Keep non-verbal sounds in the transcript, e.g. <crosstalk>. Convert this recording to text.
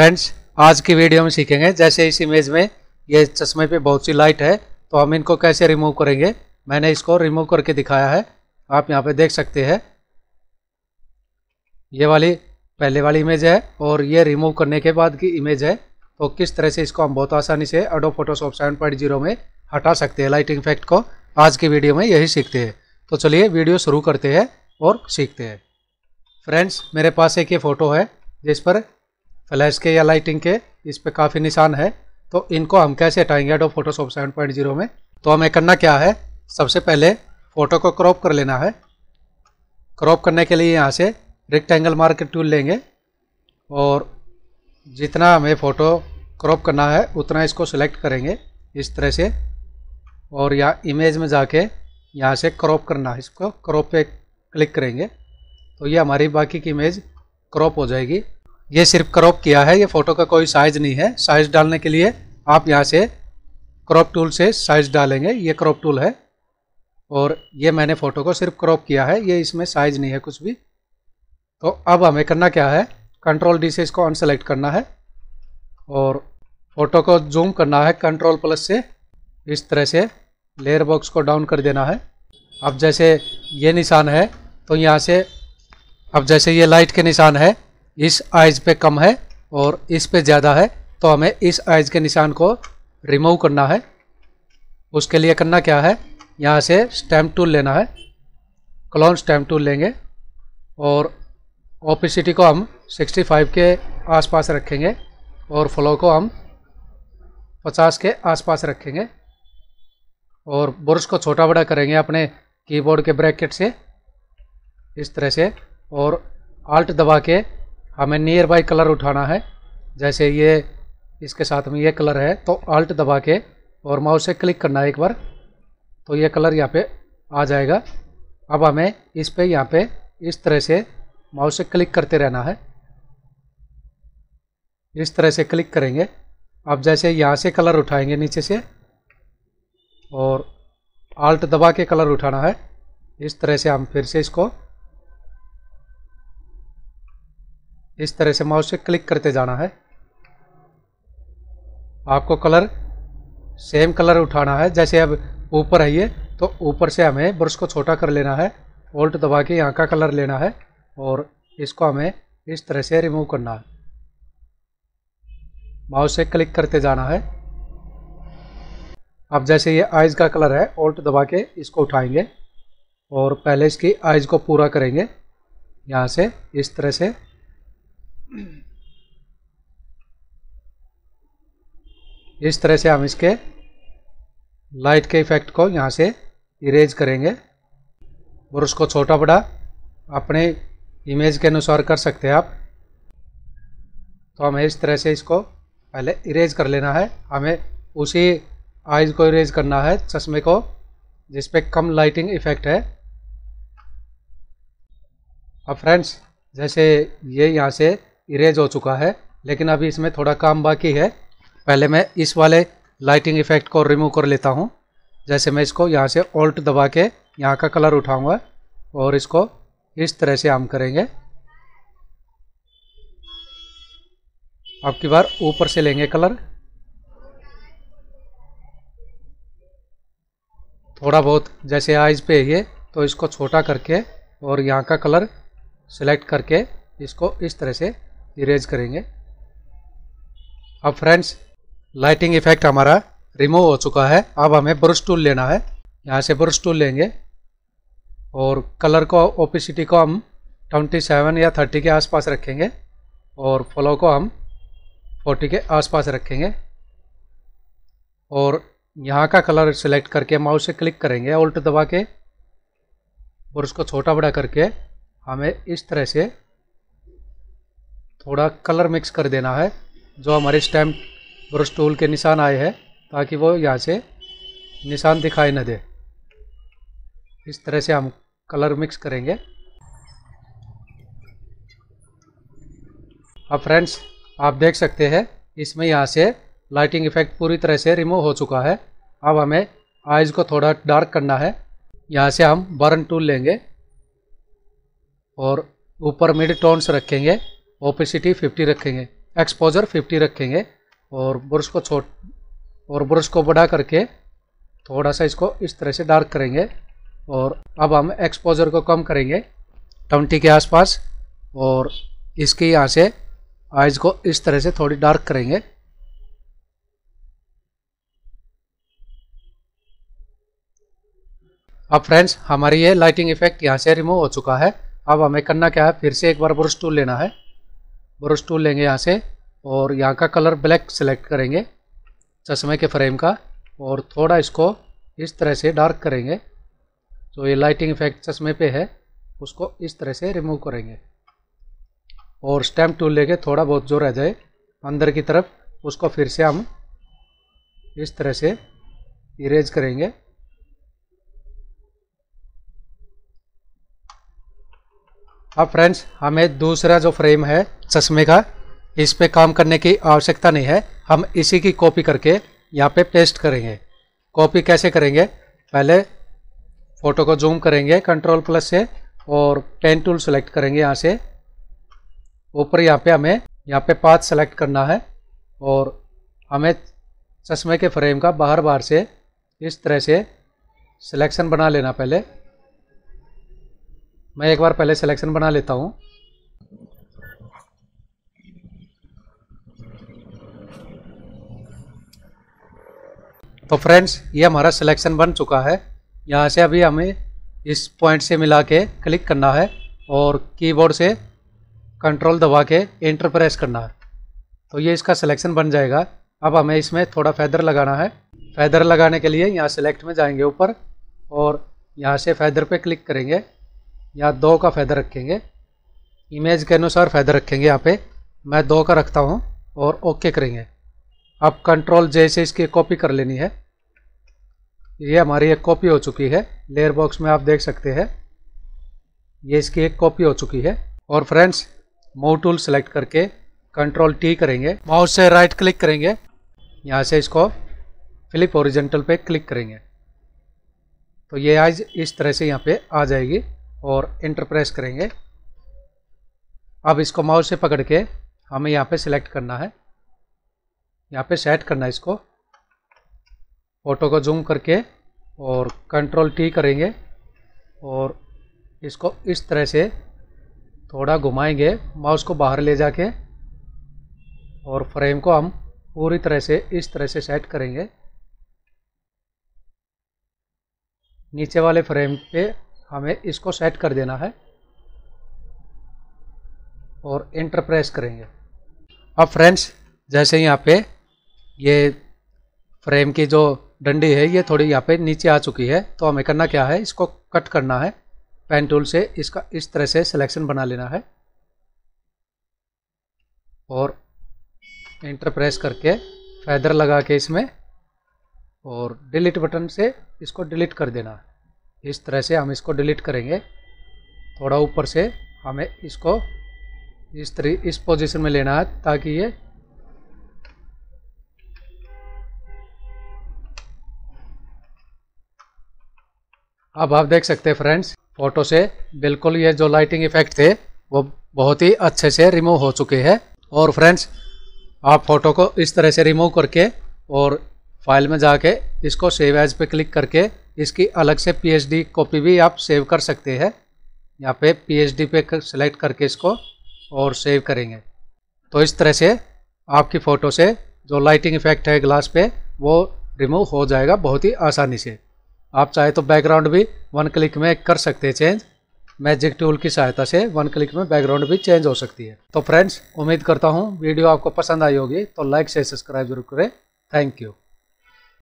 friends आज की video में सीखेंगे जैसे इस इमेज में ये चश्मे पे बहुत सी लाइट है तो हम इनको कैसे रिमूव करेंगे मैंने इसको रिमूव करके दिखाया है आप यहाँ पे देख सकते हैं ये वाली पहले वाली इमेज है और ये रिमूव करने के बाद की इमेज है तो किस तरह से इसको हम बहुत आसानी से Adobe Photoshop seven point zero में हटा सकते हैं लाइटिंग इफेक्ट को आज की वीडियो में यही सीखते हैं तो चलिए वीडियो शुरू करते हैं और सीखते हैं फ्रेंड्स मेरे पास एक ये फ़ोटो है जिस पर फ्लैश के या लाइटिंग के इस पर काफ़ी निशान है तो इनको हम कैसे हटाएंगे एडो फोटोशॉप जीरो में तो हमें करना क्या है सबसे पहले फ़ोटो को क्रॉप कर लेना है क्रॉप करने के लिए यहाँ से रेक्टेंगल मार्क टूल लेंगे और जितना हमें फ़ोटो क्रॉप करना है उतना इसको सिलेक्ट करेंगे इस तरह से और यहाँ इमेज में जाके यहाँ से क्रॉप करना है इसको क्रॉप पे क्लिक करेंगे तो ये हमारी बाकी की इमेज क्रॉप हो जाएगी ये सिर्फ क्रॉप किया है ये फ़ोटो का कोई साइज नहीं है साइज डालने के लिए आप यहाँ से क्रॉप टूल से साइज डालेंगे ये क्रॉप टूल है और ये मैंने फ़ोटो को सिर्फ क्रॉप किया है ये इसमें साइज नहीं है कुछ भी तो अब हमें करना क्या है कंट्रोल डी से इसको अनसेलेक्ट करना है और फ़ोटो को जूम करना है कंट्रोल प्लस से इस तरह से लेयर बॉक्स को डाउन कर देना है अब जैसे ये निशान है तो यहाँ से अब जैसे ये लाइट के निशान है इस आइज पे कम है और इस पे ज़्यादा है तो हमें इस आइज के निशान को रिमूव करना है उसके लिए करना क्या है यहाँ से स्टैम्प टूल लेना है क्लोन स्टैम्प टूल लेंगे और ओपिसिटी को हम 65 के आसपास रखेंगे और फ्लो को हम 50 के आसपास रखेंगे और बुरश को छोटा बड़ा करेंगे अपने कीबोर्ड के ब्रैकेट से इस तरह से और आल्ट दबा के हमें नियर बाई कलर उठाना है जैसे ये इसके साथ में ये कलर है तो अल्ट दबा के और माउस से क्लिक करना है एक बार तो ये कलर यहाँ पे आ जाएगा अब हमें इस पे यहाँ पे इस तरह से माउस से क्लिक करते रहना है इस तरह से क्लिक करेंगे अब जैसे यहाँ से कलर उठाएंगे नीचे से और आल्ट दबा के कलर उठाना है इस तरह से हम फिर से इसको इस तरह से माउस से क्लिक करते जाना है आपको कलर सेम कलर उठाना है जैसे अब ऊपर है ये तो ऊपर से हमें ब्रश को छोटा कर लेना है ओल्ट दबा के यहाँ का कलर लेना है और इसको हमें इस तरह से रिमूव करना है माउस से क्लिक करते जाना है अब जैसे ये आइज़ का कलर है ओल्ट दबा के इसको उठाएंगे और पहले इसकी आइज़ को पूरा करेंगे यहाँ से इस तरह से <clears throat> इस तरह से हम इसके लाइट के इफेक्ट को यहाँ से इरेज करेंगे और उसको छोटा बड़ा अपने इमेज के अनुसार कर सकते हैं आप तो हमें इस तरह से इसको पहले इरेज कर लेना है हमें उसी आइज़ को इरेज करना है चश्मे को जिस पे कम लाइटिंग इफेक्ट है अब फ्रेंड्स जैसे ये यहाँ से इरेज हो चुका है लेकिन अभी इसमें थोड़ा काम बाकी है पहले मैं इस वाले लाइटिंग इफेक्ट को रिमूव कर लेता हूँ जैसे मैं इसको यहाँ से ऑल्ट दबा के यहाँ का कलर उठाऊँगा और इसको इस तरह से हम करेंगे आपकी बार ऊपर से लेंगे कलर थोड़ा बहुत जैसे आइज पे ये तो इसको छोटा करके और यहाँ का कलर सेलेक्ट करके इसको इस तरह से इरेज करेंगे अब फ्रेंड्स लाइटिंग इफेक्ट हमारा रिमूव हो चुका है अब हमें ब्रश टूल लेना है यहाँ से ब्रश टूल लेंगे और कलर को ओपिसिटी को हम 27 या 30 के आसपास रखेंगे और फ्लो को हम 40 के आसपास रखेंगे और यहाँ का कलर सेलेक्ट करके माउस से क्लिक करेंगे उल्ट दबा के और उसको छोटा बड़ा करके हमें इस तरह से थोड़ा कलर मिक्स कर देना है जो हमारे स्टैम्प ब्रश टूल के निशान आए हैं ताकि वो यहाँ से निशान दिखाई न दे इस तरह से हम कलर मिक्स करेंगे अब फ्रेंड्स आप देख सकते हैं इसमें यहाँ से लाइटिंग इफेक्ट पूरी तरह से रिमूव हो चुका है अब हमें आइज़ को थोड़ा डार्क करना है यहाँ से हम बर्न टूल लेंगे और ऊपर मिड टोन्स रखेंगे ओपेसिटी फिफ्टी रखेंगे एक्सपोजर फिफ्टी रखेंगे और ब्रश को छोट और ब्रश को बढ़ा करके थोड़ा सा इसको इस तरह से डार्क करेंगे और अब हम एक्सपोजर को कम करेंगे ट्वेंटी के आसपास और इसके यहाँ से आइज को इस तरह से थोड़ी डार्क करेंगे अब फ्रेंड्स हमारी ये लाइटिंग इफेक्ट यहाँ से रिमूव हो चुका है अब हमें करना क्या है फिर से एक बार ब्रश टूल लेना है ब्रश टूल लेंगे यहाँ से और यहाँ का कलर ब्लैक सेलेक्ट करेंगे चश्मे के फ्रेम का और थोड़ा इसको इस तरह से डार्क करेंगे जो ये लाइटिंग इफेक्ट चश्मे पे है उसको इस तरह से रिमूव करेंगे और स्टैम्प टूल लेके थोड़ा बहुत जो रह जाए अंदर की तरफ उसको फिर से हम इस तरह से इरेज करेंगे अब फ्रेंड्स हमें दूसरा जो फ्रेम है चश्मे का इस पे काम करने की आवश्यकता नहीं है हम इसी की कॉपी करके यहाँ पे पेस्ट करेंगे कॉपी कैसे करेंगे पहले फ़ोटो को जूम करेंगे कंट्रोल प्लस से और पेन टूल सेलेक्ट करेंगे यहाँ से ऊपर यहाँ पे हमें यहाँ पे पाथ सेलेक्ट करना है और हमें चश्मे के फ्रेम का बाहर बाहर से इस तरह से सिलेक्शन बना लेना पहले मैं एक बार पहले सिलेक्शन बना लेता हूँ तो फ्रेंड्स ये हमारा सिलेक्शन बन चुका है यहाँ से अभी हमें इस पॉइंट से मिला के क्लिक करना है और कीबोर्ड से कंट्रोल दबा के एंटर प्रेस करना है तो ये इसका सिलेक्शन बन जाएगा अब हमें इसमें थोड़ा फैदर लगाना है फैदर लगाने के लिए यहाँ सेलेक्ट में जाएंगे ऊपर और यहाँ से फैदर पे क्लिक करेंगे या दो का फ़ायदा रखेंगे इमेज के अनुसार फ़ायदा रखेंगे यहाँ पे मैं दो का रखता हूँ और ओके करेंगे अब कंट्रोल जैसे इसकी कॉपी कर लेनी है ये हमारी एक कॉपी हो चुकी है लेयर बॉक्स में आप देख सकते हैं ये इसकी एक कॉपी हो चुकी है और फ्रेंड्स मूव टूल सेलेक्ट करके कंट्रोल टी करेंगे माउस से राइट क्लिक करेंगे यहाँ से इसको फ्लिप ओरिजेंटल पे क्लिक करेंगे तो ये आज इस तरह से यहाँ पे आ जाएगी और इंटर प्रेस करेंगे अब इसको माउस से पकड़ के हमें यहाँ पे सिलेक्ट करना है यहाँ पे सेट करना है इसको फोटो को जूम करके और कंट्रोल टी करेंगे और इसको इस तरह से थोड़ा घुमाएंगे माउस को बाहर ले जाके और फ्रेम को हम पूरी तरह से इस तरह से सेट करेंगे नीचे वाले फ्रेम पे हमें इसको सेट कर देना है और इंटरप्रेस प्रेस करेंगे अब फ्रेंड्स जैसे यहाँ पे ये फ्रेम की जो डंडी है ये थोड़ी यहाँ पे नीचे आ चुकी है तो हमें करना क्या है इसको कट करना है पेन टूल से इसका इस तरह से सिलेक्शन बना लेना है और इंटरप्रेस प्रेस करके फैदर लगा के इसमें और डिलीट बटन से इसको डिलीट कर देना है इस तरह से हम इसको डिलीट करेंगे थोड़ा ऊपर से हमें इसको इस तरी इस पोजीशन में लेना है ताकि ये अब आप देख सकते हैं फ्रेंड्स फोटो से बिल्कुल ये जो लाइटिंग इफेक्ट थे वो बहुत ही अच्छे से रिमूव हो चुके हैं और फ्रेंड्स आप फोटो को इस तरह से रिमूव करके और फाइल में जाके इसको सेव एज पे क्लिक करके इसकी अलग से पीएचडी कॉपी भी आप सेव कर सकते हैं यहाँ पे पीएचडी पे सेलेक्ट करके इसको और सेव करेंगे तो इस तरह से आपकी फ़ोटो से जो लाइटिंग इफेक्ट है ग्लास पे वो रिमूव हो जाएगा बहुत ही आसानी से आप चाहे तो बैकग्राउंड भी वन क्लिक में कर सकते हैं चेंज मैजिक टूल की सहायता से वन क्लिक में बैकग्राउंड भी चेंज हो सकती है तो फ्रेंड्स उम्मीद करता हूँ वीडियो आपको पसंद आई होगी तो लाइक से सब्सक्राइब जरूर करें थैंक यू